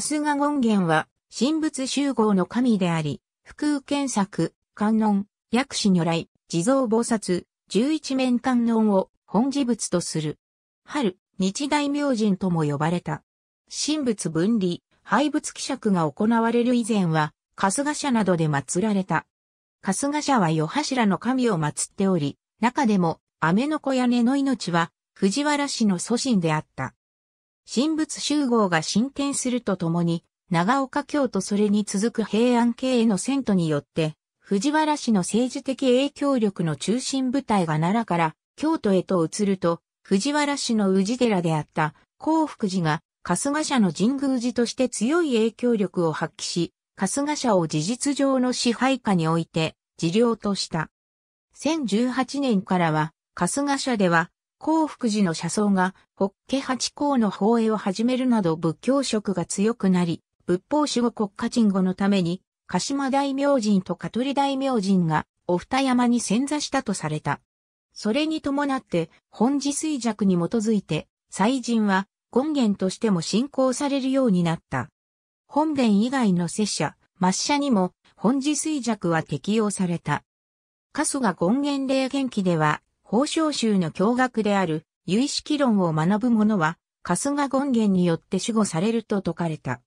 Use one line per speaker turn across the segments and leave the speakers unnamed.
春日権現は、神仏集合の神であり、福宇検索、観音、薬師如来、地蔵菩薩、十一面観音を本事物とする。春、日大明神とも呼ばれた。神仏分離、廃仏希釈が行われる以前は、春日社などで祀られた。春日社は夜柱の神を祀っており、中でも、雨の子屋根の命は、藤原氏の祖神であった。神仏集合が進展するとともに、長岡京とそれに続く平安系への遷都によって、藤原氏の政治的影響力の中心部隊が奈良から京都へと移ると、藤原氏の宇治寺であった幸福寺が春日社の神宮寺として強い影響力を発揮し、春日社を事実上の支配下において、治療とした。1018年からは、春日社では、幸福寺の社僧が、法華八公の法営を始めるなど仏教色が強くなり、仏法守護国家鎮護のために、鹿島大明神と香取大明神が、お二山に潜座したとされた。それに伴って、本寺衰弱に基づいて、祭神は、権限としても信仰されるようになった。本殿以外の拙者、抹社にも、本寺衰弱は適用された。春が権限霊元記では、法称宗の教学である、有意識論を学ぶ者は、春日権現によって守護されると説かれた。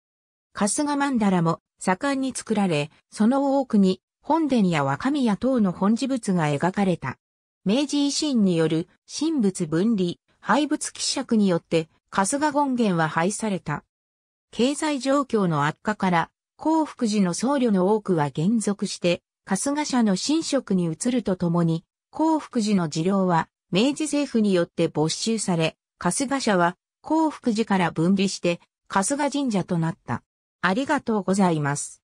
春日曼荼羅も盛んに作られ、その多くに本殿や若宮等の本事物が描かれた。明治維新による神仏分離、廃仏希釈によって春日権現は廃された。経済状況の悪化から、幸福寺の僧侶の多くは減属して、春日社の神職に移るとともに、幸福寺の寺領は、明治政府によって没収され、春日社は幸福寺から分離して、春日神社となった。ありがとうございます。